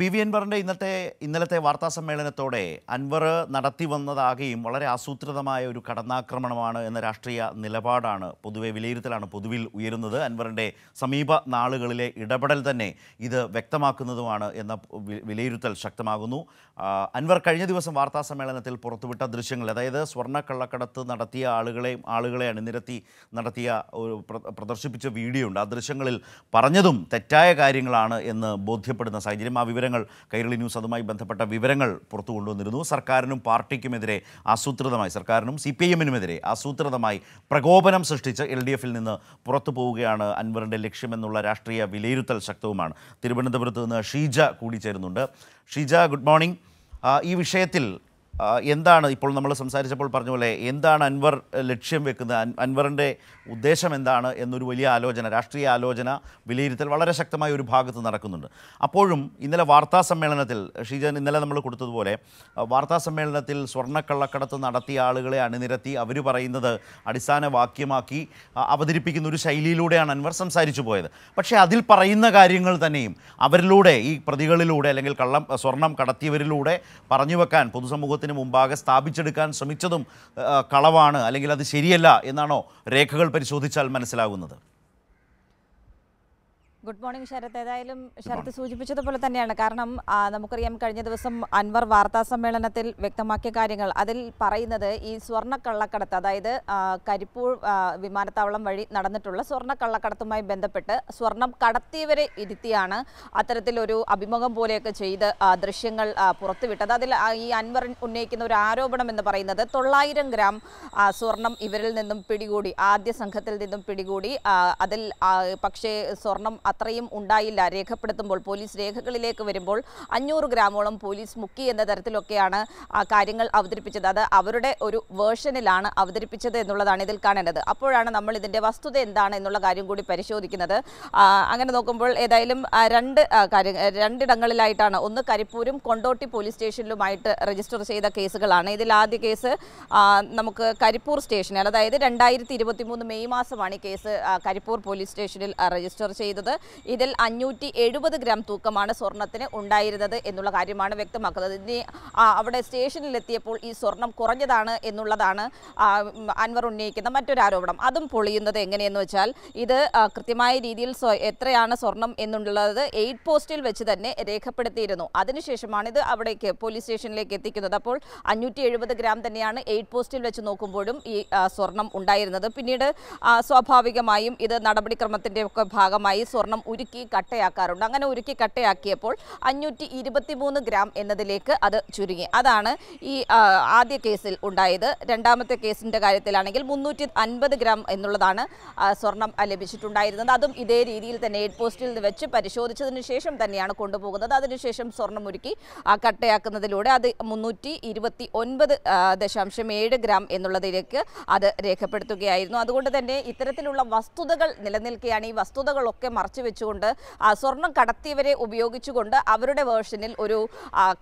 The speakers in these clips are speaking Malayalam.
പി വി അൻവറിൻ്റെ ഇന്നത്തെ ഇന്നലത്തെ വാർത്താ സമ്മേളനത്തോടെ അൻവർ നടത്തി വന്നതാകെയും വളരെ ആസൂത്രിതമായ ഒരു കടന്നാക്രമണമാണ് എന്ന രാഷ്ട്രീയ നിലപാടാണ് പൊതുവെ വിലയിരുത്തലാണ് പൊതുവിൽ ഉയരുന്നത് അൻവറിൻ്റെ സമീപ നാളുകളിലെ ഇടപെടൽ തന്നെ ഇത് വ്യക്തമാക്കുന്നതുമാണ് എന്ന വിലയിരുത്തൽ ശക്തമാകുന്നു അൻവർ കഴിഞ്ഞ ദിവസം വാർത്താ സമ്മേളനത്തിൽ പുറത്തുവിട്ട ദൃശ്യങ്ങൾ അതായത് കള്ളക്കടത്ത് നടത്തിയ ആളുകളെ ആളുകളെ അണിനിരത്തി നടത്തിയ ഒരു പ്രദർശിപ്പിച്ച വീഡിയോ ഉണ്ട് ആ ദൃശ്യങ്ങളിൽ പറഞ്ഞതും തെറ്റായ കാര്യങ്ങളാണ് എന്ന് ബോധ്യപ്പെടുന്ന സാഹചര്യം ആ വിവരം വിവരങ്ങൾ കൈരളി ന്യൂസ് അതുമായി ബന്ധപ്പെട്ട വിവരങ്ങൾ പുറത്തു കൊണ്ടുവന്നിരുന്നു സർക്കാരിനും പാർട്ടിക്കുമെതിരെ ആസൂത്രിതമായി സർക്കാരിനും സി പി എമ്മിനുമെതിരെ ആസൂത്രിതമായി പ്രകോപനം സൃഷ്ടിച്ച് എൽ ഡി എഫിൽ നിന്ന് പുറത്തു പോവുകയാണ് അൻവറിൻ്റെ ലക്ഷ്യമെന്നുള്ള രാഷ്ട്രീയ വിലയിരുത്തൽ ശക്തവുമാണ് തിരുവനന്തപുരത്ത് നിന്ന് ഷീജ കൂടിച്ചേരുന്നുണ്ട് ഷീജ ഗുഡ് മോർണിംഗ് ഈ വിഷയത്തിൽ എന്താണ് ഇപ്പോൾ നമ്മൾ സംസാരിച്ചപ്പോൾ പറഞ്ഞ പോലെ എന്താണ് അൻവർ ലക്ഷ്യം വെക്കുന്നത് അൻവറിൻ്റെ ഉദ്ദേശം എന്താണ് എന്നൊരു വലിയ ആലോചന രാഷ്ട്രീയ ആലോചന വിലയിരുത്തൽ വളരെ ശക്തമായ ഒരു ഭാഗത്ത് നടക്കുന്നുണ്ട് അപ്പോഴും ഇന്നലെ വാർത്താ സമ്മേളനത്തിൽ ഷീജൻ ഇന്നലെ നമ്മൾ കൊടുത്തതുപോലെ വാർത്താ സമ്മേളനത്തിൽ സ്വർണ്ണക്കള്ളക്കടത്ത് നടത്തിയ ആളുകളെ അണിനിരത്തി അവർ പറയുന്നത് അടിസ്ഥാന വാക്യമാക്കി അവതരിപ്പിക്കുന്ന ഒരു ശൈലിയിലൂടെയാണ് അൻവർ സംസാരിച്ചു പോയത് പക്ഷേ അതിൽ പറയുന്ന കാര്യങ്ങൾ തന്നെയും അവരിലൂടെ ഈ പ്രതികളിലൂടെ അല്ലെങ്കിൽ കള്ളം സ്വർണം കടത്തിയവരിലൂടെ പറഞ്ഞു വെക്കാൻ പൊതുസമൂഹത്തിന് കാലത്തിന് മുമ്പാകെ സ്ഥാപിച്ചെടുക്കാൻ ശ്രമിച്ചതും കളവാണ് അല്ലെങ്കിൽ അത് ശരിയല്ല എന്നാണോ രേഖകൾ പരിശോധിച്ചാൽ മനസ്സിലാകുന്നത് ഗുഡ് മോർണിംഗ് ശരത് ഏതായാലും ശരത് സൂചിപ്പിച്ചതുപോലെ തന്നെയാണ് കാരണം നമുക്കറിയാം കഴിഞ്ഞ ദിവസം അൻവർ വാർത്താ സമ്മേളനത്തിൽ വ്യക്തമാക്കിയ കാര്യങ്ങൾ അതിൽ പറയുന്നത് ഈ സ്വർണ്ണ കള്ളക്കടത്ത് അതായത് കരിപ്പൂർ വിമാനത്താവളം വഴി നടന്നിട്ടുള്ള സ്വർണ്ണ കള്ളക്കടത്തുമായി ബന്ധപ്പെട്ട് സ്വർണം കടത്തിയവരെ ഇരുത്തിയാണ് അത്തരത്തിലൊരു അഭിമുഖം പോലെയൊക്കെ ചെയ്ത് ദൃശ്യങ്ങൾ പുറത്തുവിട്ടത് അതിൽ ഈ അൻവർ ഉന്നയിക്കുന്ന ഒരു ആരോപണം എന്ന് പറയുന്നത് തൊള്ളായിരം ഗ്രാം സ്വർണം ഇവരിൽ നിന്നും പിടികൂടി ആദ്യ സംഘത്തിൽ നിന്നും പിടികൂടി അതിൽ പക്ഷേ സ്വർണം അത്രയും ഉണ്ടായില്ല രേഖപ്പെടുത്തുമ്പോൾ പോലീസ് രേഖകളിലേക്ക് വരുമ്പോൾ അഞ്ഞൂറ് ഗ്രാമോളം പോലീസ് മുക്കി എന്ന തരത്തിലൊക്കെയാണ് കാര്യങ്ങൾ അവതരിപ്പിച്ചത് അത് അവരുടെ ഒരു വേർഷനിലാണ് അവതരിപ്പിച്ചത് എന്നുള്ളതാണ് ഇതിൽ കാണേണ്ടത് അപ്പോഴാണ് നമ്മൾ ഇതിൻ്റെ വസ്തുത എന്താണ് എന്നുള്ള കാര്യം കൂടി പരിശോധിക്കുന്നത് അങ്ങനെ നോക്കുമ്പോൾ ഏതായാലും രണ്ട് കാര്യ രണ്ടിടങ്ങളിലായിട്ടാണ് ഒന്ന് കരിപ്പൂരും കൊണ്ടോട്ടി പോലീസ് സ്റ്റേഷനിലുമായിട്ട് രജിസ്റ്റർ ചെയ്ത കേസുകളാണ് ഇതിൽ ആദ്യ കേസ് നമുക്ക് കരിപ്പൂർ സ്റ്റേഷനിൽ അതായത് രണ്ടായിരത്തി മെയ് മാസമാണ് ഈ കേസ് കരിപ്പൂർ പോലീസ് സ്റ്റേഷനിൽ രജിസ്റ്റർ ചെയ്തത് ഇതിൽ അഞ്ഞൂറ്റി എഴുപത് ഗ്രാം തൂക്കമാണ് സ്വർണത്തിന് ഉണ്ടായിരുന്നത് എന്നുള്ള കാര്യമാണ് വ്യക്തമാക്കുന്നത് ഇനി അവിടെ സ്റ്റേഷനിലെത്തിയപ്പോൾ ഈ സ്വർണം കുറഞ്ഞതാണ് എന്നുള്ളതാണ് അൻവർ ഉന്നയിക്കുന്ന മറ്റൊരു ആരോപണം അതും പൊളിയുന്നത് എങ്ങനെയെന്ന് വെച്ചാൽ ഇത് കൃത്യമായ രീതിയിൽ എത്രയാണ് സ്വർണം എന്നുള്ളത് എയ്ഡ് പോസ്റ്റിൽ വെച്ച് തന്നെ രേഖപ്പെടുത്തിയിരുന്നു അതിനുശേഷമാണ് ഇത് അവിടേക്ക് പോലീസ് സ്റ്റേഷനിലേക്ക് എത്തിക്കുന്നത് അപ്പോൾ അഞ്ഞൂറ്റി എഴുപത് ഗ്രാം തന്നെയാണ് എയ്ഡ് പോസ്റ്റിൽ വെച്ച് നോക്കുമ്പോഴും ഈ സ്വർണം ഉണ്ടായിരുന്നത് പിന്നീട് സ്വാഭാവികമായും ഇത് നടപടിക്രമത്തിൻ്റെ ഒക്കെ ഭാഗമായി സ്വർണം സ്വർണം ഉരുക്കി കട്ടയാക്കാറുണ്ട് അങ്ങനെ ഉരുക്കി കട്ടയാക്കിയപ്പോൾ അഞ്ഞൂറ്റി മൂന്ന് ഗ്രാം എന്നതിലേക്ക് അത് ചുരുങ്ങി അതാണ് ഈ ആദ്യ കേസിൽ ഉണ്ടായത് രണ്ടാമത്തെ കേസിൻ്റെ കാര്യത്തിലാണെങ്കിൽ മുന്നൂറ്റി അൻപത് ഗ്രാം എന്നുള്ളതാണ് സ്വർണം ലഭിച്ചിട്ടുണ്ടായിരുന്നത് അതും ഇതേ രീതിയിൽ തന്നെ എയ്ഡ് പോസ്റ്റിൽ നിന്ന് വെച്ച് പരിശോധിച്ചതിന് ശേഷം തന്നെയാണ് കൊണ്ടുപോകുന്നത് അതിനുശേഷം സ്വർണം ഉരുക്കി കട്ടയാക്കുന്നതിലൂടെ അത് മുന്നൂറ്റി ഇരുപത്തി ഒൻപത് ദശാംശം ഏഴ് ഗ്രാം എന്നുള്ളതിലേക്ക് അത് രേഖപ്പെടുത്തുകയായിരുന്നു അതുകൊണ്ട് തന്നെ ഇത്തരത്തിലുള്ള വസ്തുതകൾ നിലനിൽക്കുകയാണ് ഈ വസ്തുതകളൊക്കെ മറച്ച് വെച്ചുകൊണ്ട് സ്വർണം കടത്തിയവരെ ഉപയോഗിച്ചുകൊണ്ട് അവരുടെ വേർഷനിൽ ഒരു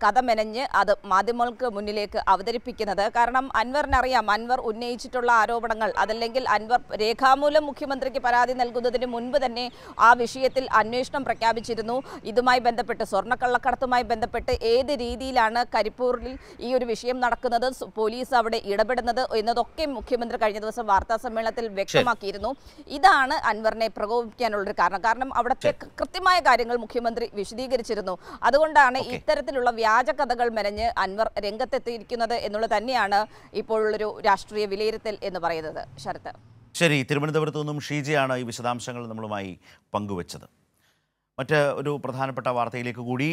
കഥ മെനഞ്ഞ് അത് മാധ്യമങ്ങൾക്ക് മുന്നിലേക്ക് അവതരിപ്പിക്കുന്നത് കാരണം അൻവറിനറിയാം അൻവർ ഉന്നയിച്ചിട്ടുള്ള ആരോപണങ്ങൾ അതല്ലെങ്കിൽ അൻവർ രേഖാമൂലം മുഖ്യമന്ത്രിക്ക് പരാതി നൽകുന്നതിന് മുൻപ് തന്നെ ആ വിഷയത്തിൽ അന്വേഷണം പ്രഖ്യാപിച്ചിരുന്നു ഇതുമായി ബന്ധപ്പെട്ട് സ്വർണ്ണക്കള്ളക്കടത്തുമായി ബന്ധപ്പെട്ട് ഏത് രീതിയിലാണ് കരിപ്പൂരിൽ ഈ ഒരു വിഷയം നടക്കുന്നത് പോലീസ് അവിടെ ഇടപെടുന്നത് എന്നതൊക്കെ മുഖ്യമന്ത്രി കഴിഞ്ഞ ദിവസം വാർത്താ സമ്മേളനത്തിൽ വ്യക്തമാക്കിയിരുന്നു ഇതാണ് അൻവറിനെ പ്രകോപിപ്പിക്കാനുള്ളൊരു കാരണം കാരണം കാരണം അവിടുത്തെ കൃത്യമായ കാര്യങ്ങൾ മുഖ്യമന്ത്രി വിശദീകരിച്ചിരുന്നു അതുകൊണ്ടാണ് ഇത്തരത്തിലുള്ള വ്യാജ കഥകൾ മെനഞ്ഞ് അൻവർ രംഗത്തെത്തിയിരിക്കുന്നത് എന്നുള്ളത് തന്നെയാണ് ഇപ്പോഴുള്ളൊരു രാഷ്ട്രീയ വിലയിരുത്തൽ എന്ന് പറയുന്നത് ശരത് ശരി തിരുവനന്തപുരത്ത് നിന്നും ഷീജയാണ് ഈ വിശദാംശങ്ങൾ നമ്മളുമായി പങ്കുവച്ചത് മറ്റ് ഒരു പ്രധാനപ്പെട്ട വാർത്തയിലേക്ക് കൂടി